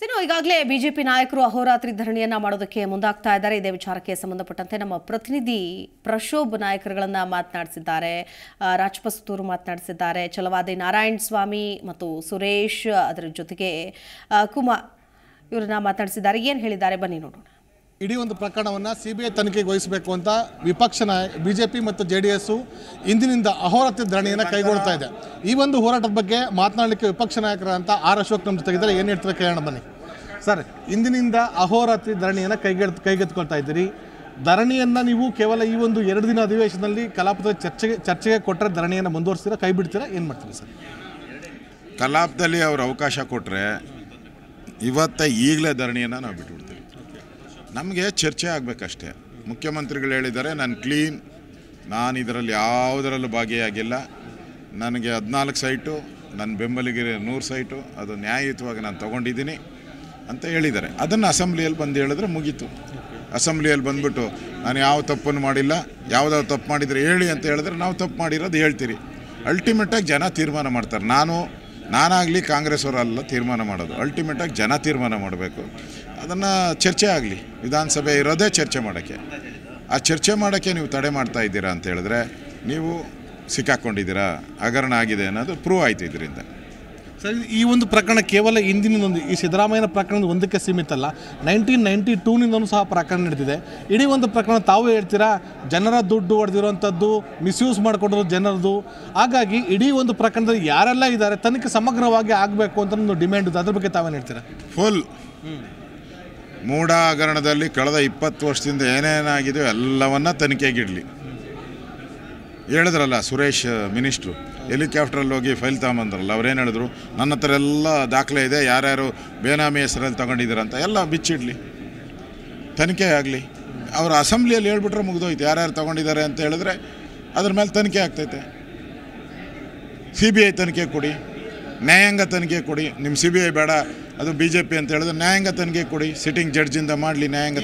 ಸಿನೋ ಈಗಾಗಲೇ ಬಿಜೆಪಿ ನಾಯಕರು ಅಹೋರಾತ್ರಿ ಧರಣಿಯನ್ನ ಮಾಡೋದಕ್ಕೆ ಮುಂದಾಗ್ತಾ ಇದ್ದಾರೆ ಇದೇ ವಿಚಾರಕ್ಕೆ ಸಂಬಂಧಪಟ್ಟಂತೆ ನಮ್ಮ ಪ್ರತಿನಿಧಿ ಪ್ರಶೋಭ್ ನಾಯಕರುಗಳನ್ನ ಮಾತನಾಡಿಸಿದ್ದಾರೆ ರಾಜಪಸ್ತೂರು ಮಾತನಾಡಿಸಿದ್ದಾರೆ ಚಲವಾದಿ ನಾರಾಯಣ್ ಸ್ವಾಮಿ ಮತ್ತು ಸುರೇಶ್ ಅದರ ಜೊತೆಗೆ ಕುಮಾರ್ ಇವರನ್ನ ಮಾತನಾಡಿಸಿದ್ದಾರೆ ಏನು ಹೇಳಿದ್ದಾರೆ ಬನ್ನಿ ನೋಡೋಣ ಇಡೀ ಒಂದು ಪ್ರಕರಣವನ್ನು ಸಿ ಬಿ ಐ ತನಿಖೆಗೆ ವಹಿಸಬೇಕು ಅಂತ ವಿಪಕ್ಷ ನಾಯಕ ಬಿ ಜೆ ಪಿ ಮತ್ತು ಜೆ ಡಿ ಎಸ್ಸು ಇಂದಿನಿಂದ ಅಹೋರಾತ್ರಿ ಧರಣಿಯನ್ನು ಕೈಗೊಳ್ತಾ ಇದೆ ಈ ಒಂದು ಹೋರಾಟದ ಬಗ್ಗೆ ಮಾತನಾಡಲಿಕ್ಕೆ ವಿಪಕ್ಷ ನಾಯಕರ ಅಂತ ಆರ್ ಅಶೋಕ್ ನಮ್ಮ ಜೊತೆಗಿದ್ದರೆ ಏನು ಹೇಳ್ತಾರೆ ಕೇಳೋಣ ಬನ್ನಿ ಸರ್ ಇಂದಿನಿಂದ ಅಹೋರಾತ್ರಿ ಧರಣಿಯನ್ನು ಕೈಗೆ ಕೈಗೆತ್ಕೊಳ್ತಾ ಇದ್ದೀರಿ ಧರಣಿಯನ್ನು ನೀವು ಕೇವಲ ಈ ಒಂದು ಎರಡು ದಿನ ಅಧಿವೇಶನದಲ್ಲಿ ಕಲಾಪದ ಚರ್ಚೆಗೆ ಚರ್ಚೆಗೆ ಕೊಟ್ಟರೆ ಧರಣಿಯನ್ನು ಮುಂದುವರಿಸ್ತೀರಾ ಕೈ ಬಿಡ್ತೀರಾ ಏನು ಮಾಡ್ತೀರಿ ಸರ್ ಕಲಾಪದಲ್ಲಿ ಅವರು ಅವಕಾಶ ಕೊಟ್ಟರೆ ಇವತ್ತ ಈಗಲೇ ಧರಣಿಯನ್ನು ನಾವು ಬಿಟ್ಬಿಡ್ತೀವಿ ನಮಗೆ ಚರ್ಚೆ ಆಗಬೇಕಷ್ಟೇ ಮುಖ್ಯಮಂತ್ರಿಗಳು ಹೇಳಿದ್ದಾರೆ ನಾನು ಕ್ಲೀನ್ ನಾನು ಇದರಲ್ಲಿ ಯಾವುದರಲ್ಲೂ ಭಾಗಿಯಾಗಿಲ್ಲ ನನಗೆ ಹದಿನಾಲ್ಕು ಸೈಟು ನನ್ನ ಬೆಂಬಲಿಗಿರಿ ನೂರು ಸೈಟು ಅದು ನ್ಯಾಯಯುತವಾಗಿ ನಾನು ತೊಗೊಂಡಿದ್ದೀನಿ ಅಂತ ಹೇಳಿದ್ದಾರೆ ಅದನ್ನು ಅಸೆಂಬ್ಲಿಯಲ್ಲಿ ಬಂದು ಹೇಳಿದ್ರೆ ಮುಗೀತು ಅಸೆಂಬ್ಲಿಯಲ್ಲಿ ಬಂದುಬಿಟ್ಟು ನಾನು ಯಾವ ತಪ್ಪನ್ನು ಮಾಡಿಲ್ಲ ಯಾವುದಾದ್ರು ತಪ್ಪು ಮಾಡಿದರೆ ಹೇಳಿ ಅಂತ ಹೇಳಿದ್ರೆ ನಾವು ತಪ್ಪು ಮಾಡಿರೋದು ಹೇಳ್ತೀರಿ ಅಲ್ಟಿಮೇಟಾಗಿ ಜನ ತೀರ್ಮಾನ ಮಾಡ್ತಾರೆ ನಾನು ನಾನಾಗಲಿ ಕಾಂಗ್ರೆಸ್ ಅವರಲ್ಲ ತೀರ್ಮಾನ ಮಾಡೋದು ಅಲ್ಟಿಮೇಟಾಗಿ ಜನ ತೀರ್ಮಾನ ಮಾಡಬೇಕು ಅದನ್ನು ಚರ್ಚೆ ಆಗಲಿ ವಿಧಾನಸಭೆ ಇರೋದೇ ಚರ್ಚೆ ಮಾಡೋಕ್ಕೆ ಆ ಚರ್ಚೆ ಮಾಡೋಕ್ಕೆ ನೀವು ತಡೆ ಮಾಡ್ತಾ ಇದ್ದೀರಾ ಅಂತ ಹೇಳಿದ್ರೆ ನೀವು ಸಿಕ್ಕಾಕ್ಕೊಂಡಿದ್ದೀರಾ ಹಗರಣ ಆಗಿದೆ ಅನ್ನೋದು ಪ್ರೂವ್ ಆಯಿತು ಇದರಿಂದ ಸರ್ ಈ ಒಂದು ಪ್ರಕರಣ ಕೇವಲ ಒಂದು ಈ ಸಿದ್ದರಾಮಯ್ಯನ ಪ್ರಕರಣ ಒಂದಕ್ಕೆ ಸೀಮಿತ ಅಲ್ಲ ನೈನ್ಟೀನ್ ನೈಂಟಿ ಟೂನಿಂದಲೂ ಸಹ ಪ್ರಕರಣ ನಡೆದಿದೆ ಇಡೀ ಒಂದು ಪ್ರಕರಣ ತಾವು ಹೇಳ್ತೀರಾ ಜನರ ದುಡ್ಡು ಹೊಡೆದಿರುವಂಥದ್ದು ಮಿಸ್ಯೂಸ್ ಮಾಡಿಕೊಂಡಿರೋ ಜನರದು ಹಾಗಾಗಿ ಇಡೀ ಒಂದು ಪ್ರಕರಣದಲ್ಲಿ ಯಾರೆಲ್ಲ ಇದ್ದಾರೆ ತನಿಖೆ ಸಮಗ್ರವಾಗಿ ಆಗಬೇಕು ಅಂತ ಒಂದು ಡಿಮ್ಯಾಂಡ್ ಇದೆ ಅದ್ರ ಬಗ್ಗೆ ತಾವೇನು ಹೇಳ್ತೀರಾ ಫುಲ್ ಮೂಢ ಕಳೆದ ಇಪ್ಪತ್ತು ವರ್ಷದಿಂದ ಏನೇನಾಗಿದೆಯೋ ಎಲ್ಲವನ್ನ ತನಿಖೆಗಿಡಲಿ ಹೇಳಿದ್ರಲ್ಲ ಸುರೇಶ್ ಮಿನಿಸ್ಟ್ರು ಹೆಲಿಕಾಪ್ಟ್ರಲ್ಲಿ ಹೋಗಿ ಫೈಲ್ ತಗೊಂಬಂದ್ರಲ್ಲ ಏನು ಹೇಳಿದ್ರು ನನ್ನ ಹತ್ರ ಎಲ್ಲ ದಾಖಲೆ ಇದೆ ಯಾರ್ಯಾರು ಬೇನಾಮಿ ಹೆಸರಲ್ಲಿ ತಗೊಂಡಿದ್ದೀರಂತ ಅಂತ ಎಲ್ಲ ಬಿಚ್ಚಿಡಲಿ ತನಿಖೆ ಆಗಲಿ ಅವರು ಅಸೆಂಬ್ಲಿಯಲ್ಲಿ ಹೇಳ್ಬಿಟ್ರೆ ಮುಗಿದೋಯ್ತು ಯಾರ್ಯಾರು ತೊಗೊಂಡಿದ್ದಾರೆ ಅಂತ ಹೇಳಿದ್ರೆ ಅದ್ರ ಮೇಲೆ ತನಿಖೆ ಆಗ್ತೈತೆ ಸಿ ಬಿ ಐ ತನಿಖೆ ಕೊಡಿ ನ್ಯಾಯಾಂಗ ತನಿಖೆ ಕೊಡಿ ನಿಮ್ಮ ಸಿ ಬಿ ಐ ಬೇಡ ಅದು ಬಿ ಜೆ ಪಿ ಅಂತ ಹೇಳಿದ್ರೆ ನ್ಯಾಯಾಂಗ ತನಿಖೆ ಕೊಡಿ ಸಿಟ್ಟಿಂಗ್ ಜಡ್ಜಿಂದ ಮಾಡಲಿ ನ್ಯಾಯಾಂಗ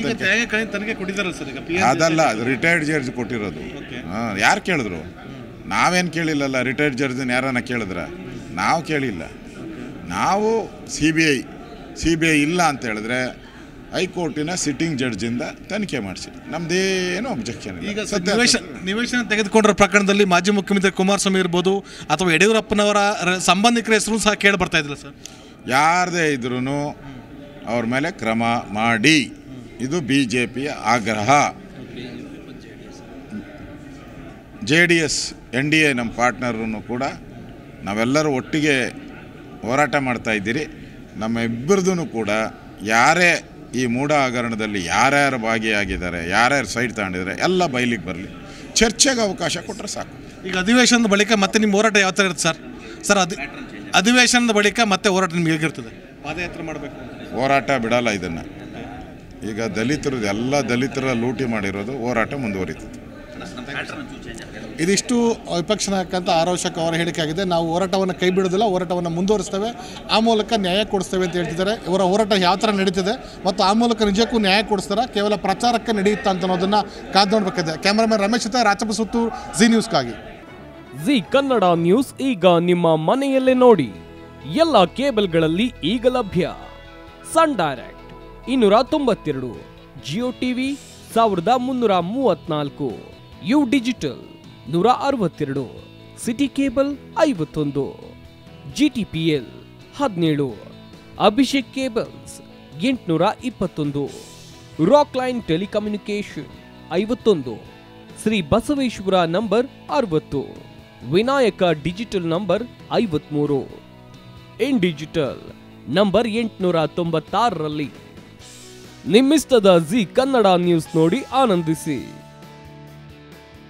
ತನಿಖೆ ಅದಲ್ಲ ರಿಟೈರ್ಡ್ ಜಡ್ಜ್ ಕೊಟ್ಟಿರೋದು ಹಾಂ ಯಾರು ಕೇಳಿದ್ರು ನಾವೇನು ಕೇಳಿಲ್ಲಲ್ಲ ರಿಟೈರ್ಡ್ ಜಡ್ಜನ್ನು ಯಾರನ್ನ ಕೇಳಿದ್ರ ನಾವು ಕೇಳಿಲ್ಲ ನಾವು C B I C B I ಇಲ್ಲ ಅಂತ ಹೇಳಿದ್ರೆ ಹೈಕೋರ್ಟಿನ ಸಿಟ್ಟಿಂಗ್ ಜಡ್ಜಿಂದ ತನಿಖೆ ಮಾಡಿಸಿ ನಮ್ದೇನು ಅಬ್ಜೆಕ್ಷನ್ ಈಗ ನಿವೇಶನ ತೆಗೆದುಕೊಂಡಿರೋ ಪ್ರಕರಣದಲ್ಲಿ ಮಾಜಿ ಮುಖ್ಯಮಂತ್ರಿ ಕುಮಾರಸ್ವಾಮಿ ಇರ್ಬೋದು ಅಥವಾ ಯಡಿಯೂರಪ್ಪನವರ ಸಂಬಂಧಿಕರ ಹೆಸರು ಸಹ ಕೇಳಿ ಬರ್ತಾ ಇದ್ದಿಲ್ಲ ಸರ್ ಯಾರದೇ ಇದ್ರೂ ಅವ್ರ ಮೇಲೆ ಕ್ರಮ ಮಾಡಿ ಇದು ಬಿ ಜೆ ಪಿಯ ಆಗ್ರಹ J D S N D A ನಮ್ಮ ಪಾರ್ಟ್ನರೂ ಕೂಡ ನಾವೆಲ್ಲರೂ ಒಟ್ಟಿಗೆ ಹೋರಾಟ ಇದ್ದೀರಿ ನಮ್ಮ ಇಬ್ಬರದೂ ಕೂಡ ಯಾರೇ ಈ ಮೂಢ ಹಗರಣದಲ್ಲಿ ಯಾರ್ಯಾರು ಭಾಗಿಯಾಗಿದ್ದಾರೆ ಯಾರ್ಯಾರು ಸೈಡ್ ತಗೊಂಡಿದ್ದಾರೆ ಎಲ್ಲ ಬಯಲಿಗೆ ಬರಲಿ ಚರ್ಚೆಗೆ ಅವಕಾಶ ಕೊಟ್ಟರೆ ಸಾಕು ಈಗ ಅಧಿವೇಶನದ ಬಳಿಕ ಮತ್ತೆ ನಿಮ್ಮ ಹೋರಾಟ ಯಾವ ಥರ ಇರುತ್ತೆ ಸರ್ ಸರ್ ಅದು ಅಧಿವೇಶನದ ಬಳಿಕ ಮತ್ತೆ ಹೋರಾಟ ನಿಮ್ಗೆ ಹೇಗಿರ್ತದೆ ಪಾದಯಾತ್ರೆ ಮಾಡಬೇಕು ಹೋರಾಟ ಬಿಡಲ್ಲ ಇದನ್ನು ಈಗ ದಲಿತರದ್ದು ಎಲ್ಲ ದಲಿತರ ಲೂಟಿ ಮಾಡಿರೋದು ಹೋರಾಟ ಮುಂದುವರಿತದೆ ಇದಿಷ್ಟು ವಿಪಕ್ಷ ನಾಯಕಂತ ಆರೋಷಕ ಅವರ ಹೇಳಿಕೆ ಆಗಿದೆ ನಾವು ಹೋರಾಟವನ್ನು ಕೈ ಬಿಡೋದಿಲ್ಲ ಹೋರಾಟವನ್ನು ಮುಂದುವರಿಸ್ತೇವೆ ಆ ಮೂಲಕ ನ್ಯಾಯ ಕೊಡಿಸ್ತೇವೆ ಅಂತ ಹೇಳ್ತಿದ್ದಾರೆ ಇವರ ಹೋರಾಟ ಯಾವ ಥರ ನಡೀತಿದೆ ಮತ್ತು ಆ ಮೂಲಕ ನಿಜಕ್ಕೂ ನ್ಯಾಯ ಕೊಡಿಸ್ತಾರ ಕೇವಲ ಪ್ರಚಾರಕ್ಕೆ ನಡೆಯುತ್ತಾ ಅಂತ ಅನ್ನೋದನ್ನು ಕಾದು ನೋಡಬೇಕಿದೆ ಕ್ಯಾಮ್ರಾಮನ್ ರಮೇಶ್ ಜೊತೆ ರಾಚಪ್ಪ ಜಿ ನ್ಯೂಸ್ಗಾಗಿ ಜಿ ಕನ್ನಡ ನ್ಯೂಸ್ ಈಗ ನಿಮ್ಮ ಮನೆಯಲ್ಲೇ ನೋಡಿ ಎಲ್ಲ ಕೇಬಲ್ಗಳಲ್ಲಿ ಈಗ ಲಭ್ಯ ಸನ್ ಡೈರೆಕ್ಟ್ ಇನ್ನೂರ ತೊಂಬತ್ತೆರಡು ಜಿಯೋ ಟಿವಿ ಸಾವಿರದ ಮುನ್ನೂರ ಮೂವತ್ತ್ನಾಲ್ಕು ಯು ಡಿಜಿಟಲ್ ನೂರ ಅರವತ್ತೆರಡು ಸಿಟಿ ಕೇಬಲ್ ಐವತ್ತೊಂದು ಜಿ ಟಿ ಪಿ ಎಲ್ ಹದಿನೇಳು ಅಭಿಷೇಕ್ ಕೇಬಲ್ಸ್ ಎಂಟುನೂರ ಇಪ್ಪತ್ತೊಂದು ರಾಕ್ ಲೈನ್ ಟೆಲಿಕಮ್ಯುನಿಕೇಶನ್ ಐವತ್ತೊಂದು ಶ್ರೀ ಬಸವೇಶ್ವರ ನಂಬರ್ ಅರವತ್ತು ವಿನಾಯಕ ಡಿಜಿಟಲ್ ನಂಬರ್ ಐವತ್ಮೂರು ಇನ್ ಡಿಜಿಟಲ್ ನಂಬರ್ ಎಂಟುನೂರ ತೊಂಬತ್ತಾರರಲ್ಲಿ ನಿಮ್ಮಿಸ್ತದ ಜಿ ಕನ್ನಡ ನ್ಯೂಸ್ ನೋಡಿ ಆನಂದಿಸಿ